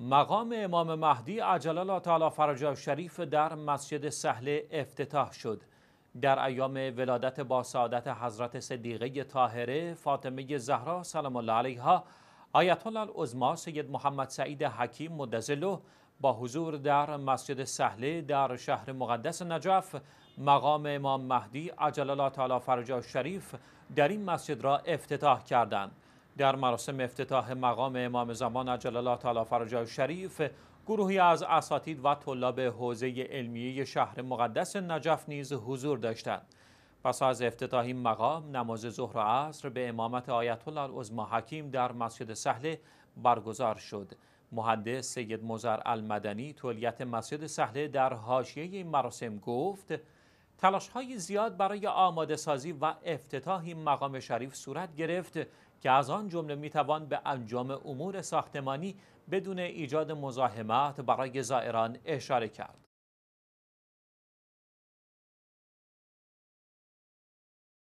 مقام امام مهدی عجل الله تعالی فرجه شریف در مسجد سهله افتتاح شد در ایام ولادت با سعادت حضرت صدیقه طاهره فاطمه زهرا سلام الله علیها آیت الله العظما سید محمد سعید حکیم مدظله با حضور در مسجد سهله در شهر مقدس نجف مقام امام مهدی عجل الله تعالی فرجا شریف در این مسجد را افتتاح کردند در مراسم افتتاح مقام امام زمان عجل الله تعالی فرجه شریف گروهی از اساتید و طلاب حوزه علمیه شهر مقدس نجف نیز حضور داشتند پس از این مقام نماز ظهر و عصر به امامت آیت الله حکیم در مسجد سهله برگزار شد مهندس سید مزر المدنی تولیت مسجد سهله در حاشیه این مراسم گفت تلاش های زیاد برای آماده سازی و افتتاح این مقام شریف صورت گرفت که از آن جمله میتوان به انجام امور ساختمانی بدون ایجاد مزاحمت برای زائران اشاره کرد.